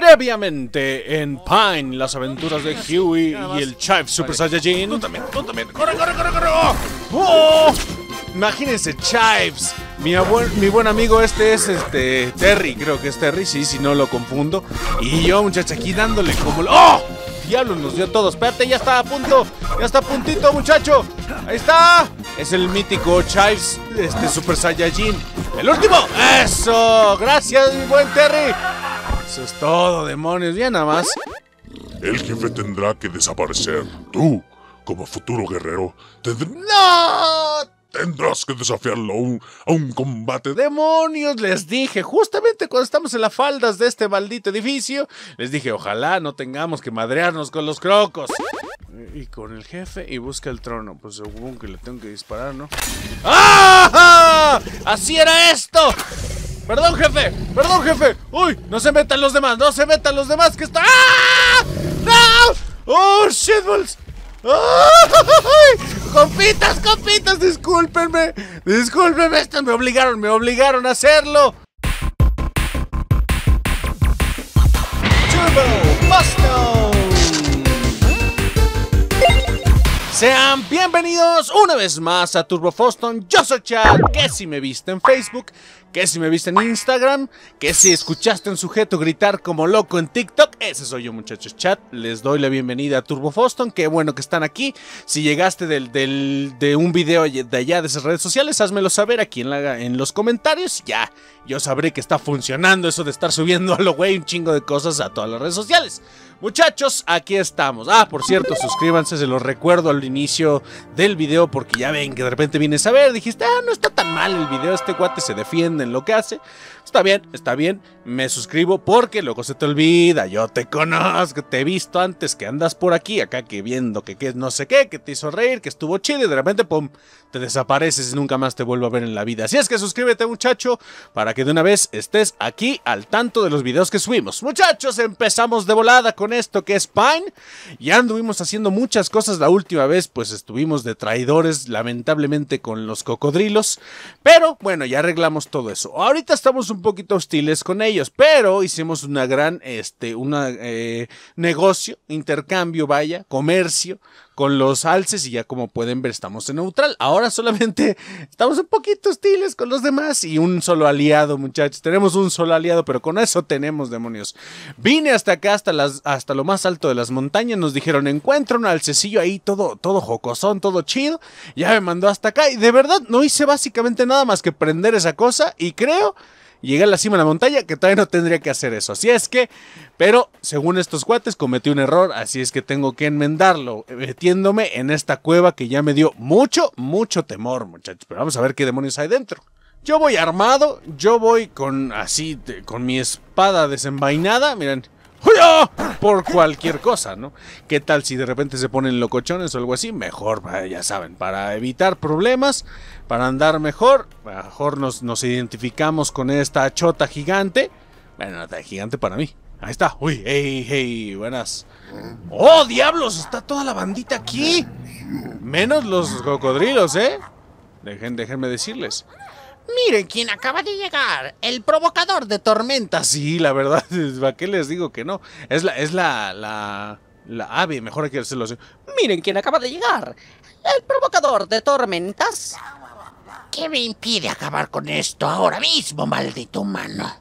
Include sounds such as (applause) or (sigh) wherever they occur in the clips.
Previamente en Pine, las aventuras de Huey y el Chives Super Saiyajin. corre, corre, corre! oh Imagínense, Chives. Mi, mi buen amigo este es este Terry, creo que es Terry, sí, si no lo confundo. Y yo, muchacha, aquí dándole como... ¡Oh! Diablo, nos dio todos. Espérate, ya está a punto. Ya está a puntito, muchacho. Ahí está. Es el mítico Chives, este Super Saiyajin. ¡El último! ¡Eso! ¡Gracias, mi buen Terry! Eso es todo, demonios. Bien, nada más. El jefe tendrá que desaparecer. Tú, como futuro guerrero, tendrás que desafiarlo a un, combate. ¡Demonios! Les dije, justamente cuando estamos en las faldas de este maldito edificio, les dije, ojalá no tengamos que madrearnos con los crocos. Y con el jefe y busca el trono. Pues según que le tengo que disparar, ¿no? ¡Ah! ¡Así era esto! ¡Perdón, jefe! ¡Perdón, jefe! ¡Uy! ¡No se metan los demás! ¡No se metan los demás! ¡Que está! ¡Ah! ¡No! ¡Oh, shitballs! ¡Ay! ¡Compitas, copitas! copitas discúlpenme ¡Discúlpenme! Esto me obligaron, me obligaron a hacerlo. Turbo Foston. Sean bienvenidos una vez más a Turbo Foston. Yo soy Chad, que si me viste en Facebook que si me viste en Instagram, que si escuchaste a un sujeto gritar como loco en TikTok, ese soy yo muchachos chat, les doy la bienvenida a Turbo Foston, qué bueno que están aquí, si llegaste del, de un video de allá de esas redes sociales, házmelo saber aquí en, la, en los comentarios, ya, yo sabré que está funcionando eso de estar subiendo (laughs) a lo güey un chingo de cosas a todas las redes sociales. Muchachos, aquí estamos. Ah, por cierto, suscríbanse, se los recuerdo al inicio del video porque ya ven que de repente vienes a ver, dijiste, ah, no está tan mal el video, este cuate se defiende en lo que hace. Está bien, está bien me suscribo porque luego se te olvida, yo te conozco, te he visto antes que andas por aquí, acá que viendo que, que no sé qué, que te hizo reír, que estuvo chido y de repente, pum, te desapareces y nunca más te vuelvo a ver en la vida. Así es que suscríbete muchacho para que de una vez estés aquí al tanto de los videos que subimos. Muchachos, empezamos de volada con esto que es Pine. Ya anduvimos haciendo muchas cosas la última vez, pues estuvimos de traidores lamentablemente con los cocodrilos, pero bueno, ya arreglamos todo eso. Ahorita estamos un poquito hostiles con ellos pero hicimos una gran, este, eh, negocio, intercambio, vaya, comercio con los alces y ya como pueden ver estamos en neutral. Ahora solamente (laughs) estamos un poquito hostiles con los demás y un solo aliado, muchachos. Tenemos un solo aliado, pero con eso tenemos demonios. Vine hasta acá, hasta, las, hasta lo más alto de las montañas, nos dijeron encuentro un alcecillo ahí todo, todo jocosón, todo chido. Ya me mandó hasta acá y de verdad no hice básicamente nada más que prender esa cosa y creo llegué a la cima de la montaña, que todavía no tendría que hacer eso. Así es que, pero según estos cuates, cometí un error, así es que tengo que enmendarlo, eh, metiéndome en esta cueva que ya me dio mucho, mucho temor, muchachos. Pero vamos a ver qué demonios hay dentro. Yo voy armado, yo voy con así, con mi espada desenvainada, miren. Por cualquier cosa, ¿no? ¿Qué tal si de repente se ponen locochones o algo así? Mejor, ya saben, para evitar problemas, para andar mejor, mejor nos, nos identificamos con esta chota gigante. Bueno, gigante para mí. Ahí está. Uy, hey, hey, buenas. ¡Oh, diablos! Está toda la bandita aquí. Menos los cocodrilos, ¿eh? Dejen, déjenme decirles. Miren quién acaba de llegar, el provocador de tormentas. Sí, la verdad, (laughs) ¿a qué les digo que no? Es la, es la, la, la ave, mejor que se así. Miren quién acaba de llegar, el provocador de tormentas. ¿Qué me impide acabar con esto ahora mismo, maldito humano?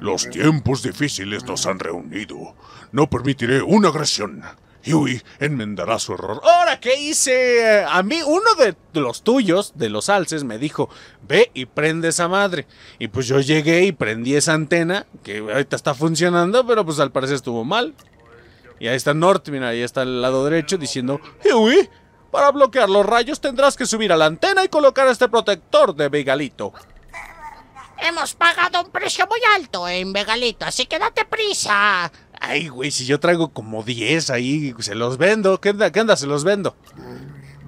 Los tiempos difíciles nos han reunido. No permitiré una agresión. Yui, enmendará su error. Ahora, ¿qué hice? A mí, uno de los tuyos, de los alces, me dijo, ve y prende esa madre. Y pues yo llegué y prendí esa antena, que ahorita está funcionando, pero pues al parecer estuvo mal. Y ahí está North, mira, ahí está al lado derecho diciendo, Yui, para bloquear los rayos tendrás que subir a la antena y colocar este protector de Vegalito. Hemos pagado un precio muy alto en Vegalito, así que date prisa. Ay, güey, si yo traigo como 10 ahí, se los vendo. ¿Qué anda? ¿Qué anda? Se los vendo.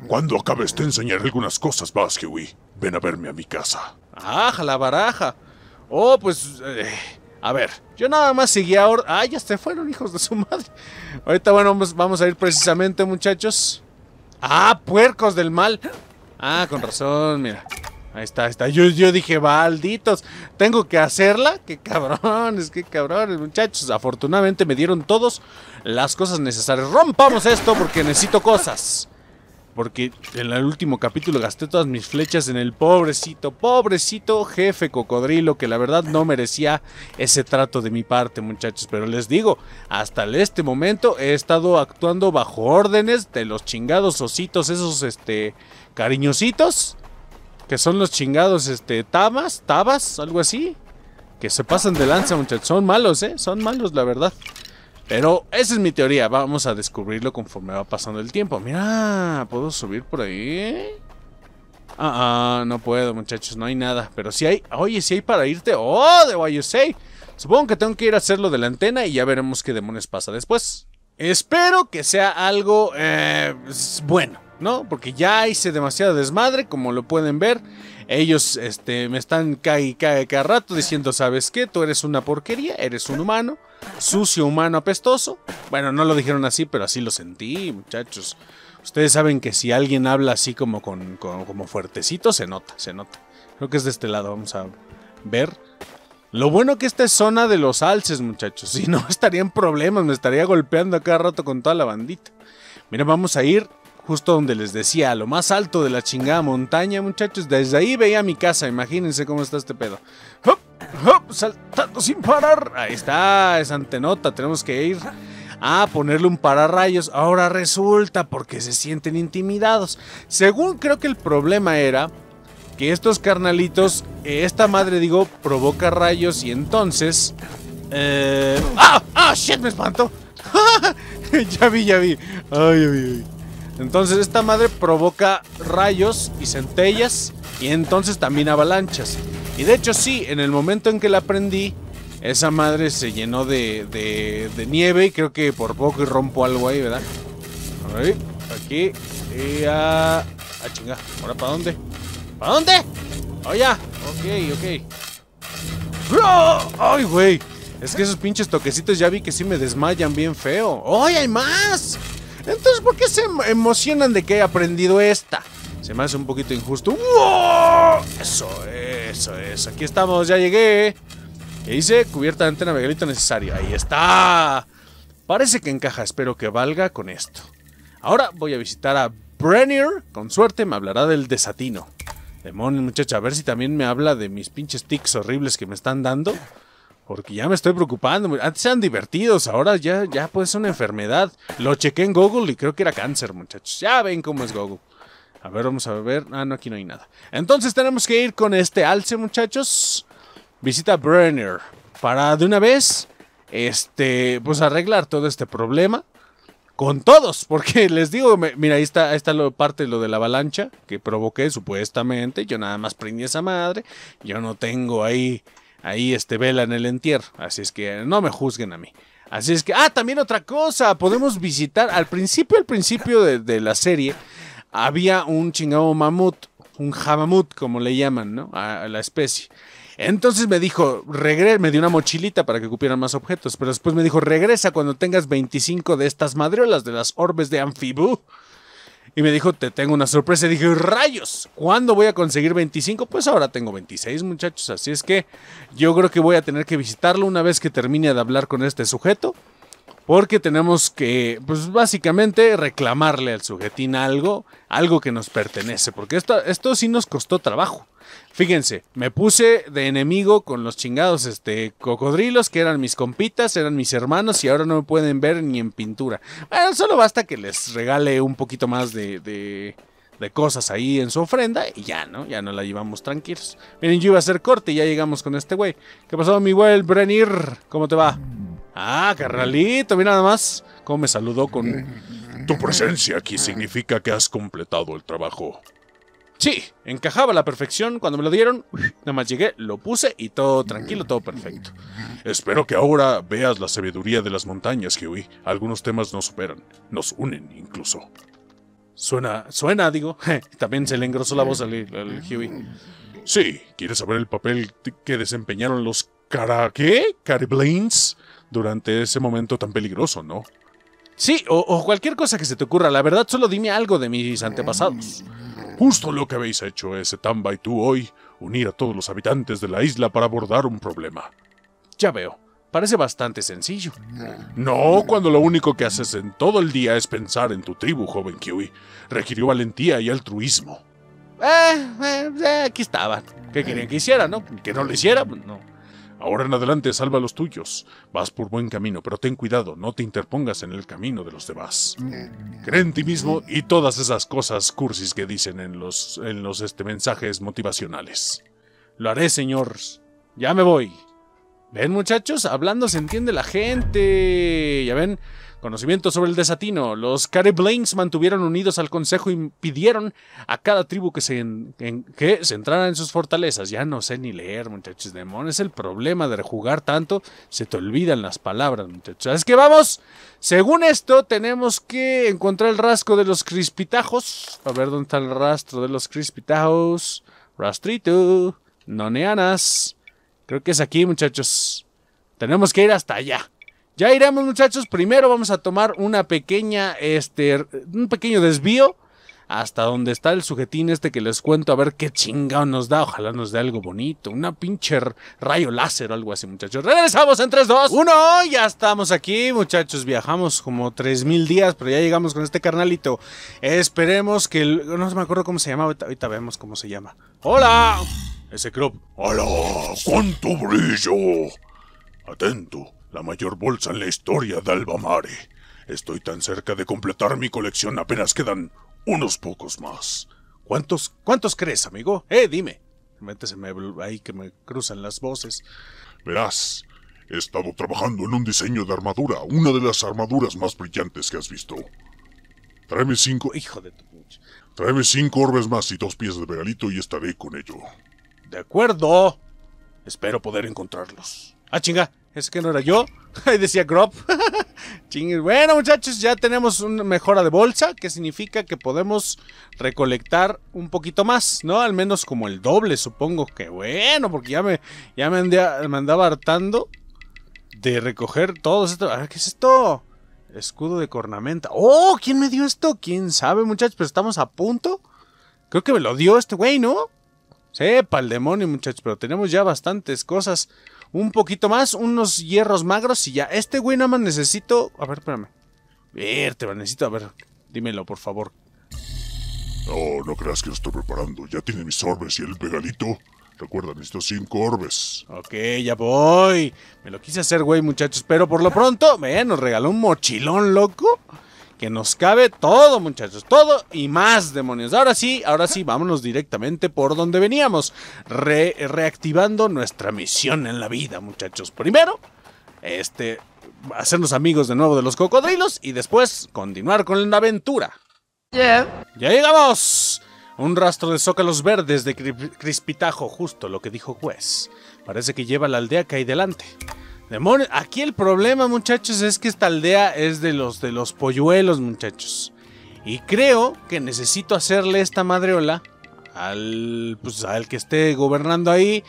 Cuando acabes te enseñar algunas cosas, Baskewi. Ven a verme a mi casa. Ah, la baraja. Oh, pues... Eh, a ver, yo nada más seguí ahora... Ah, ya se fueron, hijos de su madre. Ahorita, bueno, vamos, vamos a ir precisamente, muchachos. Ah, puercos del mal. Ah, con razón, mira. Ahí está, está. Yo, yo dije, malditos, tengo que hacerla. Qué cabrones, qué cabrones, muchachos. Afortunadamente me dieron todos las cosas necesarias. Rompamos esto porque necesito cosas. Porque en el último capítulo gasté todas mis flechas en el pobrecito, pobrecito jefe cocodrilo que la verdad no merecía ese trato de mi parte muchachos. Pero les digo, hasta este momento he estado actuando bajo órdenes de los chingados ositos, esos este cariñositos que son los chingados, este, Tabas, Tabas, algo así. Que se pasan de lanza, muchachos. Son malos, ¿eh? Son malos, la verdad. Pero esa es mi teoría. Vamos a descubrirlo conforme va pasando el tiempo. Mira, ¿puedo subir por ahí? Ah, ah no puedo, muchachos. No hay nada. Pero si hay... Oye, si hay para irte. ¡Oh, de what Supongo que tengo que ir a hacerlo de la antena y ya veremos qué demonios pasa después. Espero que sea algo... Eh, bueno. ¿no? Porque ya hice demasiado desmadre, como lo pueden ver. Ellos este, me están cae, cae cada rato diciendo, ¿sabes qué? Tú eres una porquería, eres un humano, sucio, humano, apestoso. Bueno, no lo dijeron así, pero así lo sentí, muchachos. Ustedes saben que si alguien habla así como, con, como fuertecito, se nota, se nota. Creo que es de este lado, vamos a ver. Lo bueno que esta es zona de los alces, muchachos. (laughs) Si no, estaría en problemas, me estaría golpeando cada rato con toda la bandita. Mira, vamos a ir justo donde les decía, a lo más alto de la chingada montaña, muchachos. Desde ahí veía mi casa, imagínense cómo está este pedo. ¡Hop! ¡Hop! Saltando sin parar. Ahí está, es antenota, tenemos que ir a ponerle un pararrayos. Ahora resulta porque se sienten intimidados. Según creo que el problema era que estos carnalitos, eh, esta madre digo, provoca rayos y entonces... Eh, ¡Ah! ¡Ah! ¡Shit! Me espanto. (laughs) ya vi, ya vi. Ay, ay, ay. Entonces esta madre provoca rayos y centellas y entonces también avalanchas. Y de hecho sí, en el momento en que la prendí, esa madre se llenó de, de, nieve y creo que por poco y rompo algo ahí, ¿verdad? A ver, aquí. Y a... Ah, chinga. ¿Ahora para dónde? ¿Para dónde? Oh, ya. Ok, ok. ¡Ah! ¡Ay, güey! Es que esos pinches toquecitos ya vi que sí me desmayan bien feo. ¡Ay, hay más! Entonces, ¿por qué se emocionan de que he aprendido esta? Se me hace un poquito injusto. ¡Woo! Eso, eso, eso. Aquí estamos, ya llegué. ¿Qué e hice? Cubierta de antena megalito necesario. Ahí está. Parece que encaja, espero que valga con esto. Ahora voy a visitar a Brenier. Con suerte me hablará del desatino. Demonio, muchacha, a ver si también me habla de mis pinches tics horribles que me están dando. Porque ya me estoy preocupando. Antes eran divertidos, ahora ya, ya pues una enfermedad. Lo chequé en Google y creo que era cáncer, muchachos. Ya ven cómo es Google. A ver, vamos a ver. Ah, no, aquí no hay nada. Entonces tenemos que ir con este alce, muchachos. Visita Brenner. Para de una vez, este, pues arreglar todo este problema. Con todos, (laughs) porque les digo, mira, ahí está, ahí parte lo de la avalancha que provoqué supuestamente. Yo nada más prendí esa madre. Yo no tengo ahí ahí este, en el entierro. Así es que no me juzguen a mí. Así es que, ah, también otra cosa, podemos visitar, al principio, al principio de, la serie, había un chingado mamut, un jamamut, como le llaman, ¿no? A, la especie. Entonces me dijo, regresa, me dio una mochilita para que cupieran más objetos, pero después me dijo, regresa cuando tengas 25 de estas madriolas de las orbes de Anfibú. Y me dijo, te tengo una sorpresa. Y dije, rayos, ¿cuándo voy a conseguir 25? Pues ahora tengo 26 muchachos, así es que yo creo que voy a tener que visitarlo una vez que termine de hablar con este sujeto. Porque tenemos que, pues básicamente, reclamarle al sujetín algo, algo que nos pertenece. Porque esto, esto sí nos costó trabajo. Fíjense, me puse de enemigo con los chingados este, cocodrilos, que eran mis compitas, eran mis hermanos y ahora no me pueden ver ni en pintura. Bueno, solo basta que les regale un poquito más de, de, cosas ahí en su ofrenda y ya, ¿no? Ya no la llevamos tranquilos. Miren, yo iba a hacer corte y ya llegamos con este güey. ¿Qué pasó, mi güey, Brenir? ¿Cómo te va? Ah, carralito, mira nada más cómo me saludó con... Tu presencia aquí significa que has completado el trabajo. Sí, encajaba a la perfección. Cuando me lo dieron, nada más llegué, lo puse y todo tranquilo, todo perfecto. Espero que ahora veas la sabiduría de las montañas, Huey. Algunos temas nos superan, nos unen incluso. Suena, suena, digo. (laughs) También se le engrosó la voz al, Sí, ¿quieres saber el papel que desempeñaron los cara... ¿qué? Cariblains durante ese momento tan peligroso, ¿no? Sí, o, o cualquier cosa que se te ocurra. La verdad, solo dime algo de mis antepasados. Justo lo que habéis hecho ese Tamba y tú hoy, unir a todos los habitantes de la isla para abordar un problema. Ya veo. Parece bastante sencillo. No, cuando lo único que haces en todo el día es pensar en tu tribu, joven Kiwi. Requirió valentía y altruismo. Eh, eh, eh aquí estaba. ¿Qué querían que hiciera, no? Que no lo hiciera, pues, no. Ahora en adelante salva a los tuyos. Vas por buen camino, pero ten cuidado, no te interpongas en el camino de los demás. Cree en ti mismo y todas esas cosas cursis que dicen en los, en los este, mensajes motivacionales. Lo haré, señor. Ya me voy. Ven, muchachos, hablando se entiende la gente. Ya ven, Conocimiento sobre el desatino. Los Careblains mantuvieron unidos al consejo y pidieron a cada tribu que se, que se entrara en sus fortalezas. Ya no sé ni leer, muchachos. Demón, es el problema de jugar tanto. Se te olvidan las palabras, muchachos. Es que vamos. Según esto, tenemos que encontrar el rasgo de los crispitajos. A ver dónde está el rastro de los crispitajos. Rastrito. Noneanas. Creo que es aquí, muchachos. Tenemos que ir hasta allá. Ya iremos muchachos, primero vamos a tomar una pequeña, este, un pequeño desvío hasta donde está el sujetín este que les cuento a ver qué chingado nos da. Ojalá nos dé algo bonito, una pinche rayo láser o algo así, muchachos. Regresamos en 3, 2, 1. Ya estamos aquí, muchachos. Viajamos como 3000 días, pero ya llegamos con este carnalito. Esperemos que el... no me acuerdo cómo se llama, ahorita, vemos cómo se llama. Hola. Ese club. Hola, cuánto brillo. Atento la mayor bolsa en la historia de Alba Mare. Estoy tan cerca de completar mi colección, apenas quedan unos pocos más. ¿Cuántos, cuántos crees, amigo? Eh, dime. Realmente me ahí que me cruzan las voces. Verás, he estado trabajando en un diseño de armadura, una de las armaduras más brillantes que has visto. Tráeme cinco. Hijo de tu Tráeme cinco orbes más y dos pies de regalito y estaré con ello. De acuerdo. Espero poder encontrarlos. Ah, chinga. Es que no era yo. (laughs) Ahí decía Grop. (laughs) bueno, muchachos, ya tenemos una mejora de bolsa, que significa que podemos recolectar un poquito más, ¿no? Al menos como el doble, supongo que bueno, porque ya me, ya me, andaba hartando de recoger todos estos. A ver, ¿qué es esto? Escudo de cornamenta. ¡Oh! ¿Quién me dio esto? ¿Quién sabe, muchachos? Pero estamos a punto. Creo que me lo dio este güey, ¿no? Sepa el demonio, muchachos, pero tenemos ya bastantes cosas un poquito más, unos hierros magros y ya. Este güey nada más necesito... A ver, espérame. Verte, necesito, a ver, dímelo, por favor. No, oh, no creas que lo estoy preparando. Ya tiene mis orbes y el pegadito. Recuerda, necesito cinco orbes. Ok, ya voy. Me lo quise hacer, güey, muchachos. Pero por lo pronto, me nos regaló un mochilón, loco que nos cabe todo, muchachos, todo y más demonios. Ahora sí, ahora sí, vámonos directamente por donde veníamos, reactivando nuestra misión en la vida, muchachos. Primero, este, hacernos amigos de nuevo de los cocodrilos y después continuar con la aventura. Ya llegamos. Un rastro de zócalos verdes de crispitajo, justo lo que dijo Juez. Parece que lleva la aldea que hay delante. Aquí el problema, muchachos, es que esta aldea es de los de los polluelos, muchachos. Y creo que necesito hacerle esta madreola al, pues, al que esté gobernando ahí.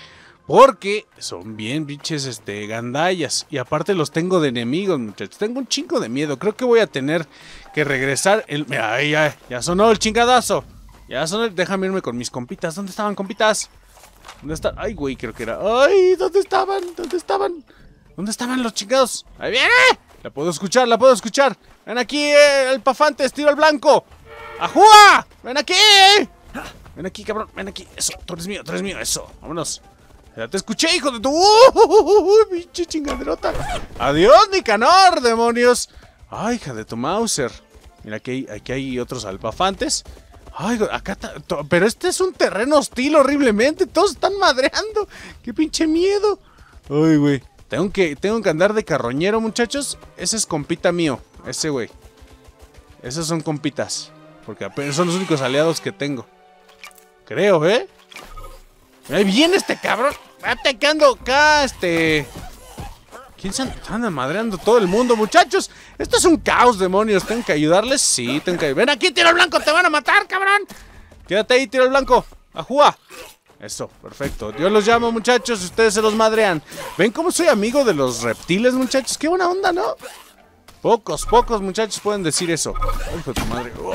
Porque son bien biches este, gandallas. Y aparte los tengo de enemigos, muchachos. Tengo un chingo de miedo. Creo que voy a tener que regresar. El... ya, ya sonó el chingadazo. Ya sonó Déjame irme con mis compitas. ¿Dónde estaban, compitas? ¿Dónde está? Ay, güey, creo que era. Ay, ¿dónde estaban? ¿Dónde estaban? ¿Dónde estaban los chingados? ¡Ahí viene! La puedo escuchar, la puedo escuchar. Ven aquí, eh, el tiro al blanco. ¡Ajúa! ¡Ven aquí! Ven aquí, cabrón, ven aquí. Eso, tú eres mío, tú eres mío, eso. Vámonos. Ya te escuché, hijo de tu... ¡Uy, pinche chingaderota! ¡Adiós, Nicanor, demonios! ¡Ay, hija de tu Mauser! Mira, aquí, aquí hay otros alpafantes. Ay, acá está... Pero este es un terreno hostil horriblemente. Todos están madreando. ¡Qué pinche miedo! Ay, güey. Tengo que, andar de carroñero, muchachos. Ese es compita mío, ese güey. Esas son compitas. Porque apenas son los únicos aliados que tengo. Creo, ¿eh? Ahí viene este cabrón. Atacando acá, este. ¿Quién se anda madreando todo el mundo, muchachos? Esto es un caos, demonios. ¿Tengo que ayudarles? Sí, tengo que. Ven aquí, tiro el blanco, te van a matar, cabrón. Quédate ahí, tiro el blanco. Ajúa. Eso, perfecto. Yo los llamo, muchachos, ustedes se los madrean. ¿Ven cómo soy amigo de los reptiles, muchachos? Qué buena onda, ¿no? Pocos, pocos muchachos pueden decir eso. madre. Oh,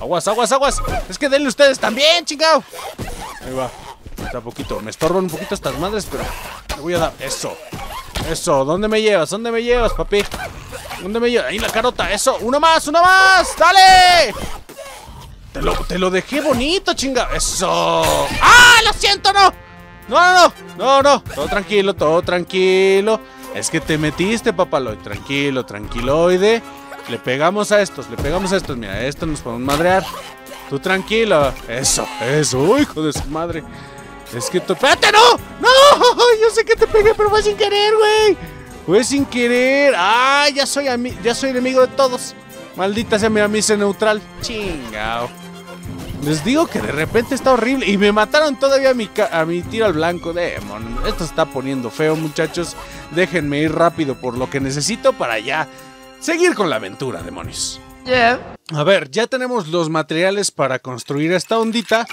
aguas, aguas, aguas. Es que denle ustedes también, chingado. Ahí va. Está poquito. Me estorban un poquito estas madres, pero le voy a dar. Eso. Eso. ¿Dónde me llevas? ¿Dónde me llevas, papi? ¿Dónde me llevas? Ahí la carota. Eso. ¡Uno más, uno más. ¡Dale! Te lo, dejé bonito, chinga. Eso. ¡Ah! Lo siento, no. No, no, no, no, no. Todo tranquilo, todo tranquilo. Es que te metiste, papaloide Tranquilo, tranquiloide. Le pegamos a estos, le pegamos a estos. Mira, a estos nos podemos madrear. Tú tranquilo. Eso, eso. hijo de su madre. Es que tú... ¡Espérate, no! ¡No! Yo sé que te pegué, pero fue sin querer, güey. Fue sin querer. ¡Ah! Ya soy, ya soy enemigo de todos. Maldita sea, mi me neutral. Chingao. Les digo que de repente está horrible. Y me mataron todavía a mi, mi tiro al blanco. Demon, esto está poniendo feo, muchachos. Déjenme ir rápido por lo que necesito para ya seguir con la aventura, demonios. A ver, ya tenemos los materiales para construir esta ondita.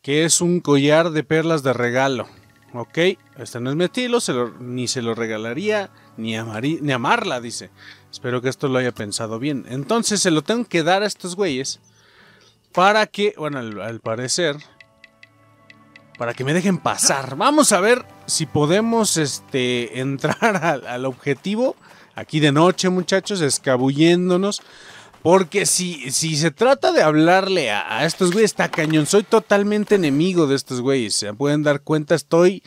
Que es un collar de perlas de regalo. Ok, este no es metilo, se ni se lo regalaría, ni, amarí, ni amarla, dice. Espero que esto lo haya pensado bien. Entonces se lo tengo que dar a estos güeyes para que, bueno, al, parecer, para que me dejen pasar. Vamos a ver si podemos este, (laughs) entrar al, objetivo aquí de noche, muchachos, escabulléndonos. Porque si, si se trata de hablarle a, a estos güeyes, está cañón. Soy totalmente enemigo de estos güeyes. Se pueden dar cuenta, estoy.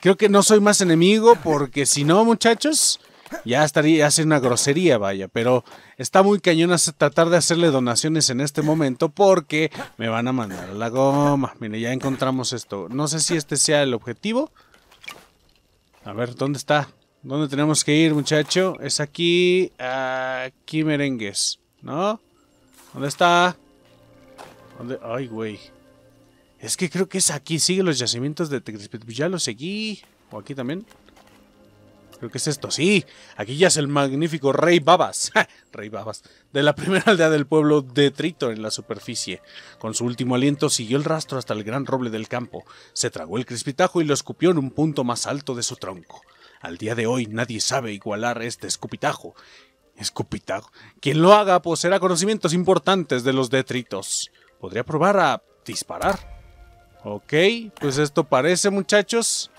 Creo que no soy más enemigo, porque si no, muchachos, ya estaría, hace una grosería, vaya, pero está muy cañón tratar de hacerle donaciones en este momento porque me van a mandar a la goma. Mire, ya encontramos esto. No sé si este sea el objetivo. A ver, ¿dónde está? ¿Dónde tenemos que ir, muchacho? Es aquí, aquí merengues, ¿no? ¿Dónde está? ¿Dónde? Ay, güey. Es que creo que es aquí, sigue los yacimientos de Ya lo seguí. ¿O aquí también? Creo que es esto. Sí, aquí ya es el magnífico Rey Babas. (laughs) Rey Babas. De la primera aldea del pueblo de Trito en la superficie. Con su último aliento siguió el rastro hasta el gran roble del campo. Se tragó el crispitajo y lo escupió en un punto más alto de su tronco. Al día de hoy nadie sabe igualar este escupitajo. Escupitajo. Quien lo haga poseerá pues, conocimientos importantes de los detritos. Podría probar a disparar. Ok, pues esto parece, muchachos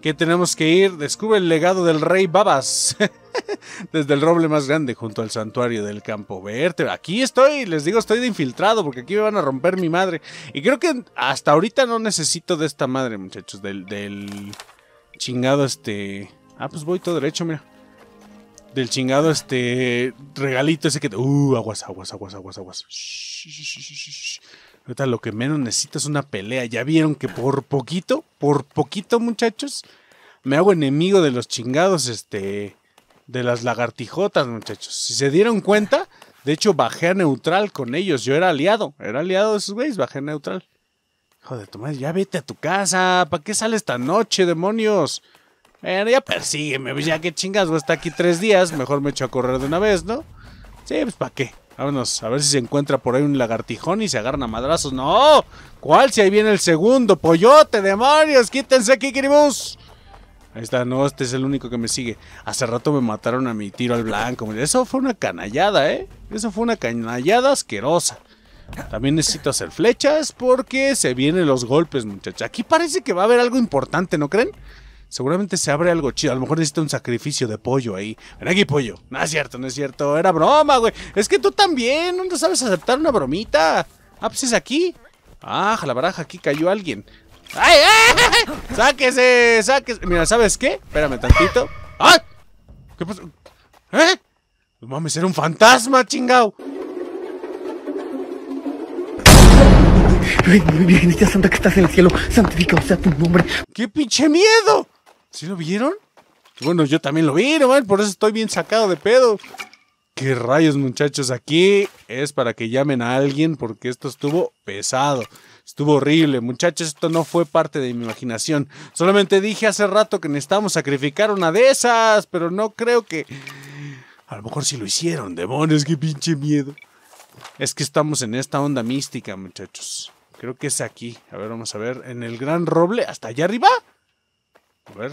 que tenemos que ir. Descubre el legado del rey Babas. (laughs) Desde el roble más grande junto al santuario del campo verde. Aquí estoy, les digo, estoy de infiltrado porque aquí me van a romper mi madre. Y creo que hasta ahorita no necesito de esta madre, muchachos. Del, chingado este... Ah, pues voy todo derecho, mira. Del chingado este regalito ese que... Uh, aguas, aguas, aguas, aguas, aguas. Shh, Ahorita lo que menos necesito es una pelea. Ya vieron que por poquito, por poquito, muchachos, me hago enemigo de los chingados, este, de las lagartijotas, muchachos. Si se dieron cuenta, de hecho bajé a neutral con ellos. Yo era aliado, era aliado de esos güeyes, bajé a neutral. Joder, Tomás, ya vete a tu casa. ¿Para qué sale esta noche, demonios? ya persígueme, pues ya que chingas, a está aquí tres días. Mejor me echo a correr de una vez, ¿no? Sí, pues ¿para qué? Vámonos, a ver si se encuentra por ahí un lagartijón y se agarra a madrazos. ¡No! ¿Cuál? Si ahí viene el segundo. ¡Pollote, demonios! ¡Quítense, Kikiribus! Ahí está, no, este es el único que me sigue. Hace rato me mataron a mi tiro al blanco. Eso fue una canallada, ¿eh? Eso fue una canallada asquerosa. También necesito hacer flechas porque se vienen los golpes, muchachos. Aquí parece que va a haber algo importante, ¿no creen? seguramente se abre algo chido. A lo mejor necesita un sacrificio de pollo ahí. Ven aquí, pollo. No es cierto, no es cierto. Era broma, güey. Es que tú también no sabes aceptar una bromita. Ah, pues es aquí. Ah, la baraja, aquí cayó alguien. ¡Ay, ay! ay! (laughs) sáquese ¡Sáquese! Mira, ¿sabes qué? Espérame tantito. ¡Ay! ¿Qué pasó? ¿Eh? mames, era un fantasma, chingao. Santa que estás en el cielo, santificado sea tu nombre. ¡Qué pinche miedo! ¿Sí lo vieron? Bueno, yo también lo vi, ¿no? por eso estoy bien sacado de pedo. ¿Qué rayos, muchachos? Aquí es para que llamen a alguien porque esto estuvo pesado. Estuvo horrible. Muchachos, esto no fue parte de mi imaginación. Solamente dije hace rato que necesitamos sacrificar una de esas, pero no creo que... A lo mejor sí lo hicieron, demonios, qué pinche miedo. Es que estamos en esta onda mística, muchachos. Creo que es aquí. A ver, vamos a ver. En el gran roble, hasta allá arriba. A ver.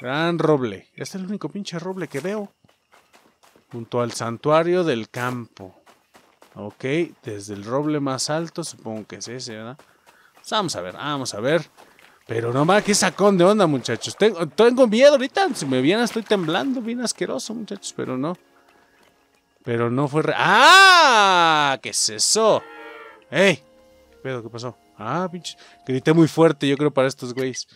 Gran roble. Este Es el único pinche roble que veo. Junto al santuario del campo. Ok, desde el roble más alto, supongo que es ese, ¿verdad? Pues vamos a ver, vamos a ver. Pero nomás, qué sacón de onda, muchachos. Tengo, tengo miedo ahorita. Si me viene estoy temblando, bien asqueroso, muchachos, pero no. Pero no fue re ¡Ah! ¿Qué es eso? ¡Ey! ¿Qué pedo? ¿Qué pasó? Ah, pinche. Grité muy fuerte, yo creo, para estos güeyes.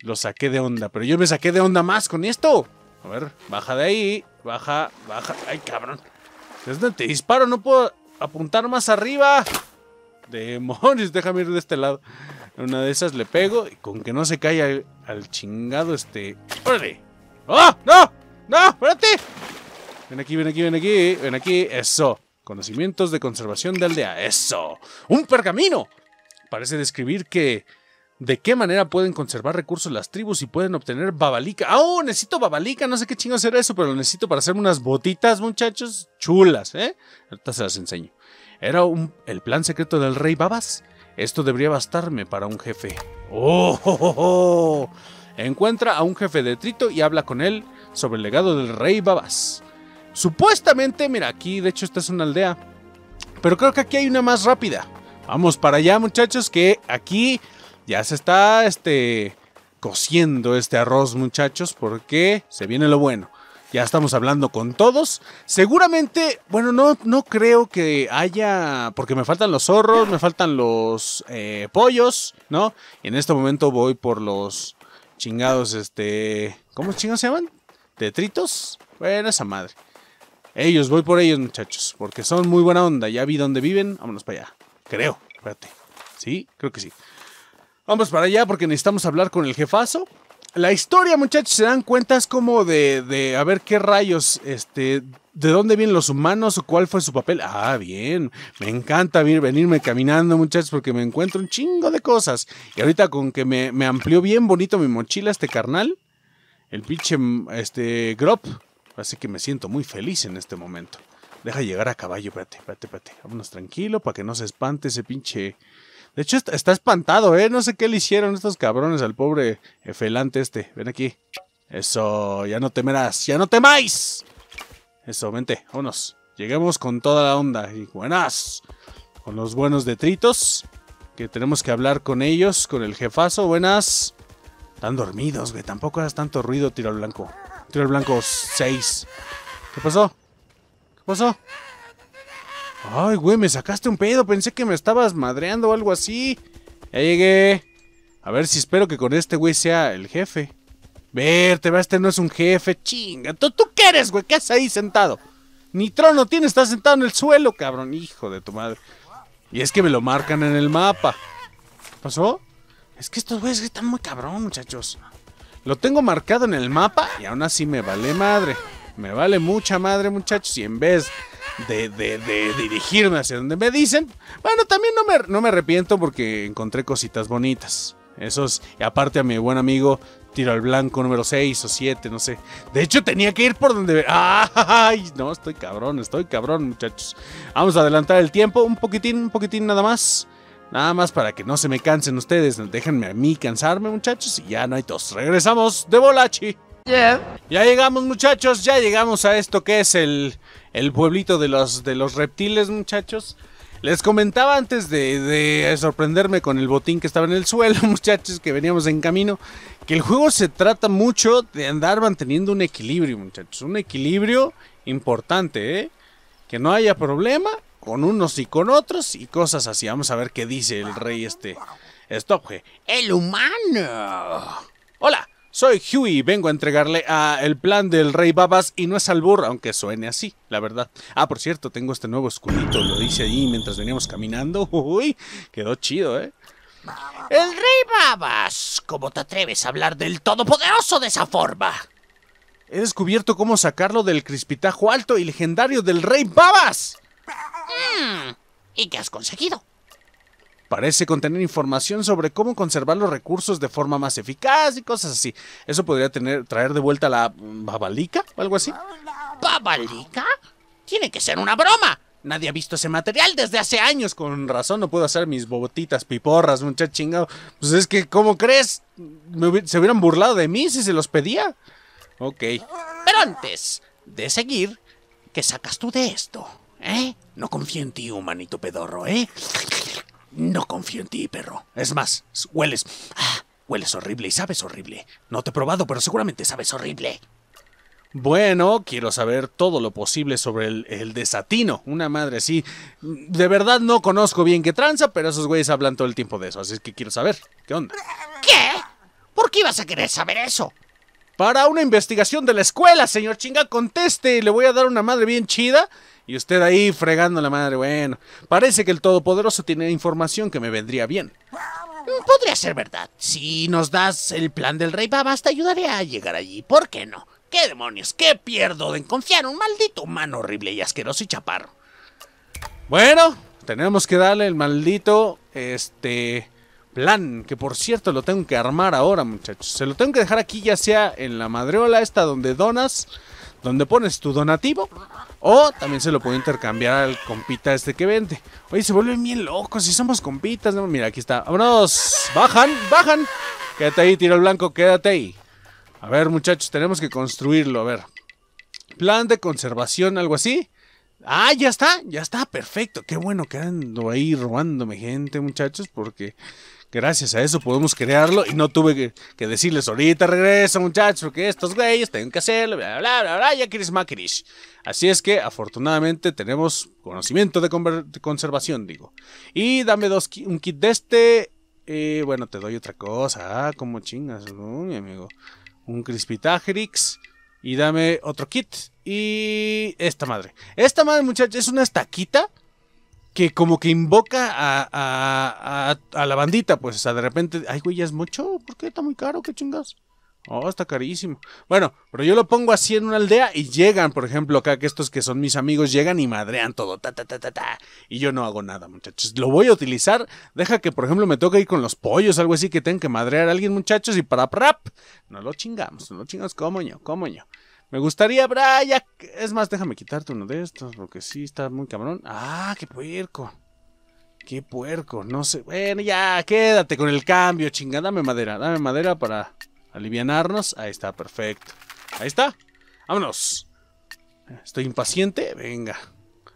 Lo saqué de onda, pero yo me saqué de onda más con esto. A ver, baja de ahí. Baja, baja. Ay, cabrón. Desde te disparo, no puedo apuntar más arriba. Demonios, (laughs) déjame ir de este lado. Una de esas le pego y con que no se caiga al, chingado este... ¡Órale! ¡Oh! ¡No! ¡No! ¡Espérate! Ven aquí, ven aquí, ven aquí, ven aquí. Eso. Conocimientos de conservación de aldea. Eso. ¡Un pergamino! Parece describir que de qué manera pueden conservar recursos las tribus y pueden obtener babalica. ¡Ah, necesito babalica! No sé qué chingo será eso, pero lo necesito para hacerme unas botitas, muchachos, chulas, ¿eh? Ahorita se las enseño. Era un, el plan secreto del rey Babas. Esto debería bastarme para un jefe. ¡Oh! oh. Encuentra a un jefe de trito y habla con él sobre el legado del rey Babas. Supuestamente, mira, aquí de hecho esta es una aldea. Pero creo que aquí hay una más rápida. Vamos para allá, muchachos, que aquí ya se está este cociendo este arroz, muchachos, porque se viene lo bueno. Ya estamos hablando con todos. Seguramente, bueno, no, no creo que haya, porque me faltan los zorros, me faltan los eh, pollos, ¿no? En este momento voy por los chingados, este, ¿cómo chingados se llaman? ¿Tetritos? Bueno, esa madre. Ellos, voy por ellos, muchachos, porque son muy buena onda. Ya vi dónde viven, vámonos para allá. Creo, espérate. Sí, creo que sí. Vamos para allá porque necesitamos hablar con el jefazo. La historia, muchachos, se dan cuenta es como de, a ver qué rayos, este, de dónde vienen los humanos o cuál fue su papel. Ah, bien, me encanta venirme caminando, muchachos, porque me encuentro un chingo de cosas. Y ahorita con que me, amplió bien bonito mi mochila este carnal, el pinche, este, Grop. Así que me siento muy feliz en este momento. Deja llegar a caballo, espérate, espérate, espérate. Vámonos tranquilo para que no se espante ese pinche de hecho, está, espantado, ¿eh? No sé qué le hicieron estos cabrones al pobre Efelante eh, este. Ven aquí. Eso, ya no temerás, ya no temáis. Eso, vente, vámonos. Lleguemos con toda la onda y buenas. Con los buenos detritos. Que tenemos que hablar con ellos, con el jefazo. Buenas. Están dormidos, güey. Tampoco hagas tanto ruido, tiro al blanco. Tiro al blanco 6. ¿Qué pasó? ¿Qué pasó? Ay, güey, me sacaste un pedo. Pensé que me estabas madreando o algo así. Ya llegué. A ver si espero que con este güey sea el jefe. Verte, va, este no es un jefe. Chinga. ¿Tú, ¿Tú qué eres, güey? ¿Qué haces ahí sentado? Ni trono tiene, está sentado en el suelo, cabrón. Hijo de tu madre. Y es que me lo marcan en el mapa. ¿Pasó? Es que estos güeyes están muy cabrón, muchachos. Lo tengo marcado en el mapa y aún así me vale madre me vale mucha madre muchachos y en vez de, dirigirme hacia donde me dicen, bueno, también no me, no me arrepiento porque encontré cositas bonitas. Eso es, y aparte a mi buen amigo tiro al blanco número 6 o 7, no sé. De hecho, tenía que ir por donde. ¡Ay! No, estoy cabrón, estoy cabrón, muchachos. Vamos a adelantar el tiempo un poquitín, un poquitín nada más. Nada más para que no se me cansen ustedes. Déjenme a mí cansarme, muchachos, y ya no hay tos. Regresamos de Bolachi. Ya llegamos, muchachos, ya llegamos a esto que es el, el pueblito de los, de los reptiles, muchachos. Les comentaba antes de, de, sorprenderme con el botín que estaba en el suelo, (laughs) muchachos, que veníamos en camino, que el juego se trata mucho de andar manteniendo un equilibrio, muchachos. Un equilibrio importante, ¿eh? Que no haya problema con unos y con otros y cosas así. Vamos a ver qué dice el rey este. Stop, El humano. Hola, soy Huey vengo a entregarle a el plan del rey Babas y no es albur, aunque suene así, la verdad. Ah, por cierto, tengo este nuevo escudito, lo hice ahí mientras veníamos caminando. (laughs) Uy, quedó chido, ¿eh? El rey Babas, ¿cómo te atreves a hablar del Todopoderoso de esa forma? He descubierto cómo sacarlo del crispitajo alto y legendario del rey Babas. Mm, ¿Y qué has conseguido? parece contener información sobre cómo conservar los recursos de forma más eficaz y cosas así. Eso podría tener, traer de vuelta la mm, babalica o algo así. ¿Babalica? Tiene que ser una broma. Nadie ha visto ese material desde hace años. Con razón no puedo hacer mis bobotitas piporras, muchacho chingado. Pues es que, ¿cómo crees? se hubieran burlado de mí si se los pedía. Ok. Pero antes de seguir, ¿qué sacas tú de esto? ¿Eh? No confío en ti, humanito pedorro, ¿eh? No confío en ti, perro. Es más, hueles... Ah, hueles horrible y sabes horrible. No te he probado, pero seguramente sabes horrible. Bueno, quiero saber todo lo posible sobre el, desatino. Una madre sí. De verdad no conozco bien qué tranza, pero esos güeyes hablan todo el tiempo de eso, así que quiero saber. ¿Qué onda? ¿Qué? ¿Por qué ibas a querer saber eso? para una investigación de la escuela, señor chinga, conteste, le voy a dar una madre bien chida. Y usted ahí fregando la madre, bueno, parece que el Todopoderoso tiene información que me vendría bien. Mm, podría ser verdad. Si nos das el plan del rey Babas, te ayudaré a llegar allí. ¿Por qué no? ¿Qué demonios? ¿Qué pierdo de confiar en un maldito humano horrible y asqueroso y chaparro? Bueno, tenemos que darle el maldito, este, plan, que por cierto lo tengo que armar ahora, muchachos. Se lo tengo que dejar aquí, ya sea en la madreola esta donde donas, donde pones tu donativo, o también se lo puedo intercambiar al compita este que vende. Oye, se vuelven bien locos, si somos compitas. mira, aquí está. Vámonos, bajan, bajan. Quédate ahí, tiro el blanco, quédate ahí. A ver, muchachos, tenemos que construirlo, a ver. Plan de conservación, algo así. Ah, ya está, ya está, perfecto. Qué bueno quedando ahí robándome gente, muchachos, porque gracias a eso podemos crearlo y no tuve que, decirles ahorita regreso muchachos porque estos güeyes tienen que hacerlo, bla, bla, bla, bla, ya quieres maquirish. Así es que afortunadamente tenemos conocimiento de, conservación, digo. Y dame dos, un kit de este. Eh, bueno, te doy otra cosa. Ah, como chingas, mi amigo? Un crispitagrix. Y dame otro kit. Y esta madre. Esta madre, muchachos, es una estaquita que como que invoca a, la bandita, pues, o sea, de repente, ay, güey, ya es mucho, ¿por qué está muy caro? ¿Qué chingas? Oh, está carísimo. Bueno, pero yo lo pongo así en una aldea y llegan, por ejemplo, acá que estos que son mis amigos llegan y madrean todo, ta, ta, ta, ta, ta. Y yo no hago nada, muchachos. Lo voy a utilizar. Deja que, por ejemplo, me toque ir con los pollos, algo así, que tengan que madrear a alguien, muchachos, y para prap. No lo chingamos, no lo chingamos, como yo, como yo. Me gustaría, Brian. Es más, déjame quitarte uno de estos, porque sí, está muy cabrón. Ah, qué puerco. Qué puerco, no sé. Bueno, ya, quédate con el cambio, chinga. Dame madera, dame madera para aliviarnos. Ahí está, perfecto. Ahí está. Vámonos. Estoy impaciente. Venga.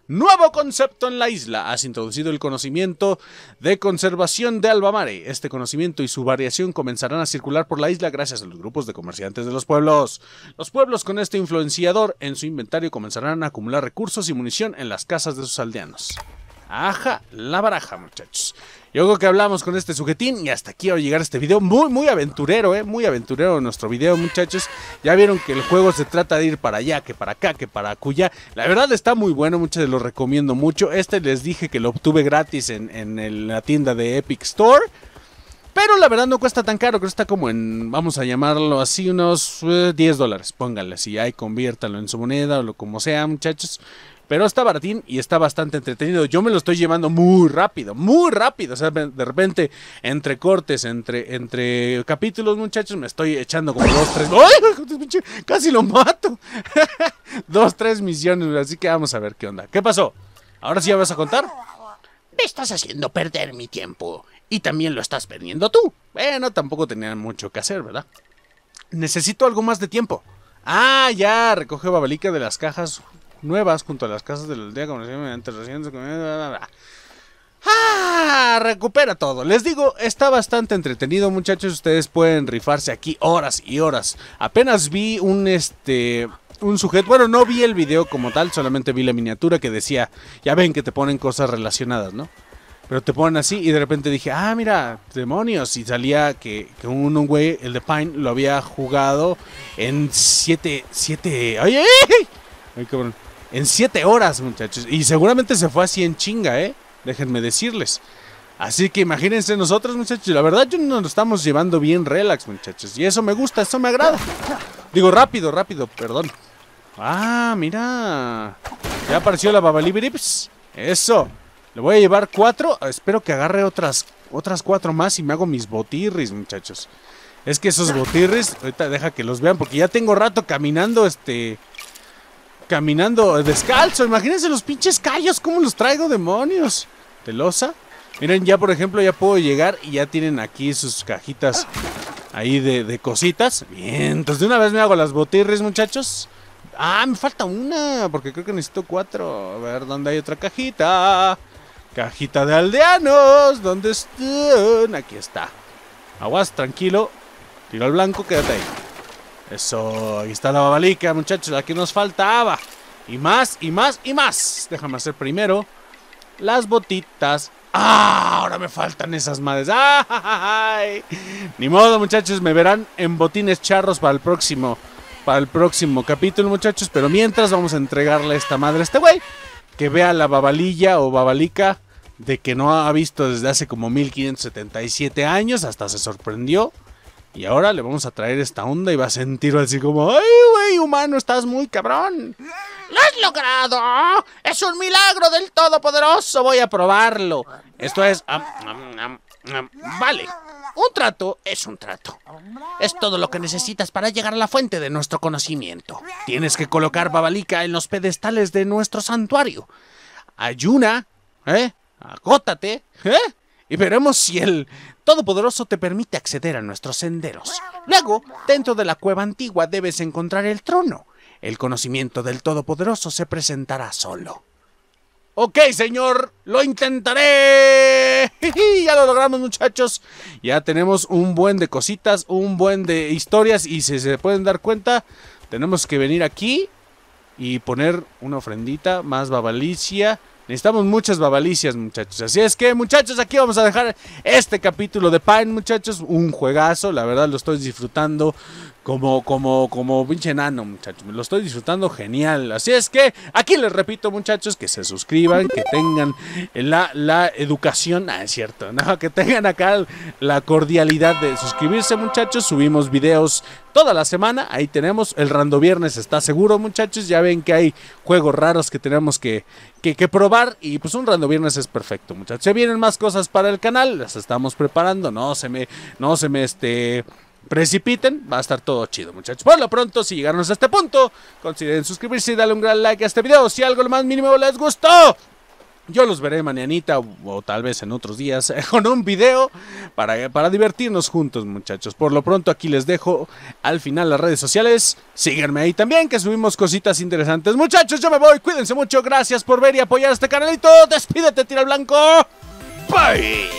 Nuevo concepto en la isla. Has introducido el conocimiento de conservación de Albamare. Este conocimiento y su variación comenzarán a circular por la isla gracias a los grupos de comerciantes de los pueblos. Los pueblos con este influenciador en su inventario comenzarán a acumular recursos y munición en las casas de sus aldeanos. Aja, la baraja, muchachos. Yo creo que hablamos con este sujetín y hasta aquí va a llegar este video. Muy, muy aventurero, ¿eh? Muy aventurero nuestro video, muchachos. Ya vieron que el juego se trata de ir para allá, que para acá, que para cuya. La verdad está muy bueno, muchachos, lo recomiendo mucho. Este les dije que lo obtuve gratis en, la tienda de Epic Store. Pero la verdad no cuesta tan caro, que está como en, vamos a llamarlo así, unos 10 eh, dólares. Pónganle así, ahí conviértalo en su moneda o lo como sea, muchachos. Pero está Bartín y está bastante entretenido. Yo me lo estoy llevando muy rápido, muy rápido. O sea, de repente, entre cortes, entre, entre capítulos, muchachos, me estoy echando como dos, tres. ¡Ay! Casi lo mato. (laughs) dos, tres misiones. Así que vamos a ver qué onda. ¿Qué pasó? ¿Ahora sí ya vas a contar? Me estás haciendo perder mi tiempo. Y también lo estás perdiendo tú. Bueno, tampoco tenía mucho que hacer, ¿verdad? Necesito algo más de tiempo. Ah, ya, recoge babalica de las cajas nuevas junto a las casas de la aldea, ¡Ah! Recupera todo. Les digo, está bastante entretenido, muchachos. Ustedes pueden rifarse aquí horas y horas. Apenas vi un este. Un sujeto, bueno, no vi el video como tal, solamente vi la miniatura que decía, ya ven que te ponen cosas relacionadas, ¿no? Pero te ponen así y de repente dije, ah, mira, demonios. Y salía que, que un, güey, el de Pine, lo había jugado en 7, 7, ay! ay! ay cabrón. En siete horas, muchachos. Y seguramente se fue así en chinga, ¿eh? Déjenme decirles. Así que imagínense nosotros, muchachos. La verdad, yo nos estamos llevando bien relax, muchachos. Y eso me gusta, eso me agrada. Digo, rápido, rápido, perdón. Ah, mira. Ya apareció la Babalibirips. Pues. Eso. Le voy a llevar cuatro. Espero que agarre otras, otras cuatro más y me hago mis botirris, muchachos. Es que esos botirris, ahorita deja que los vean porque ya tengo rato caminando, este caminando descalzo. Imagínense los pinches callos, cómo los traigo, demonios. Telosa. Miren, ya por ejemplo, ya puedo llegar y ya tienen aquí sus cajitas ahí de, de cositas. Bien, entonces pues de una vez me hago las botirris, muchachos. Ah, me falta una, porque creo que necesito cuatro. A ver, ¿dónde hay otra cajita? Cajita de aldeanos, ¿dónde están? Aquí está. Aguas, tranquilo. Tiro al blanco, quédate ahí. Eso, ahí está la babalica, muchachos. Aquí nos faltaba. Y más, y más, y más. Déjame hacer primero las botitas. ¡Ah! Ahora me faltan esas madres. (laughs) ¡Ay! Ni modo, muchachos. Me verán en botines charros para el próximo. Para el próximo capítulo, muchachos. Pero mientras vamos a entregarle esta madre a este güey. Que vea la babalilla o babalica de que no ha visto desde hace como 1577 años. Hasta se sorprendió. Y ahora le vamos a traer esta onda y va a sentir así como, ¡ay, güey, humano, estás muy cabrón! ¡Lo has logrado! ¡Es un milagro del Todopoderoso! Voy a probarlo. Esto es... Ah, ah, ah, vale. Un trato es un trato. Es todo lo que necesitas para llegar a la fuente de nuestro conocimiento. Tienes que colocar babalica en los pedestales de nuestro santuario. Ayuna, ¿eh? Agótate, ¿eh? y veremos si el Todopoderoso te permite acceder a nuestros senderos. Luego, dentro de la cueva antigua debes encontrar el trono. El conocimiento del Todopoderoso se presentará solo. Ok, señor, lo intentaré. (laughs) ya lo logramos, muchachos. Ya tenemos un buen de cositas, un buen de historias. Y si se pueden dar cuenta, tenemos que venir aquí y poner una ofrendita, más babalicia. Necesitamos muchas babalicias, muchachos. Así es que, muchachos, aquí vamos a dejar este capítulo de Pine, muchachos. Un juegazo, la verdad lo estoy disfrutando como, como, como pinche enano, muchachos. Me lo estoy disfrutando genial. Así es que aquí les repito, muchachos, que se suscriban, que tengan la, la educación, ah, es cierto, no, (laughs) que tengan acá la cordialidad de suscribirse, muchachos. Subimos videos toda la semana. Ahí tenemos el Rando Viernes, está seguro, muchachos. Ya ven que hay juegos raros que tenemos que, que probar. Y pues un Rando Viernes es perfecto, muchachos. Se vienen más cosas para el canal, las estamos preparando. No se me, no se me, este precipiten, va a estar todo chido, muchachos. Por lo pronto, si llegaron hasta este punto, consideren suscribirse y darle un gran like a este video. Si algo lo más mínimo les gustó, yo los veré mañanita o tal vez en otros días (laughs) con un video para, para divertirnos juntos, muchachos. Por lo pronto, aquí les dejo al final las redes sociales. Síganme ahí también, que subimos cositas interesantes. Muchachos, yo me voy. Cuídense mucho. Gracias por ver y apoyar este canalito. Despídete, tira blanco. Bye.